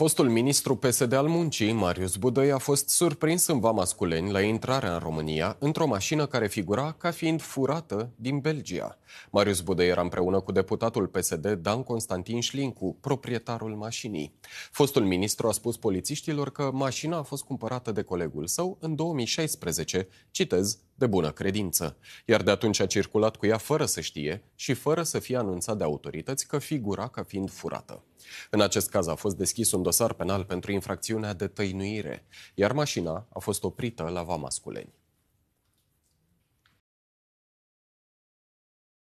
Fostul ministru PSD al muncii, Marius Budăi, a fost surprins în Vama Sculeni la intrarea în România într-o mașină care figura ca fiind furată din Belgia. Marius Budăi era împreună cu deputatul PSD Dan Constantin Șlincu, proprietarul mașinii. Fostul ministru a spus polițiștilor că mașina a fost cumpărată de colegul său în 2016, citez, de bună credință, iar de atunci a circulat cu ea fără să știe și fără să fie anunțat de autorități că figura ca fiind furată. În acest caz a fost deschis un dosar penal pentru infracțiunea de tăinuire, iar mașina a fost oprită la Vamasculeni.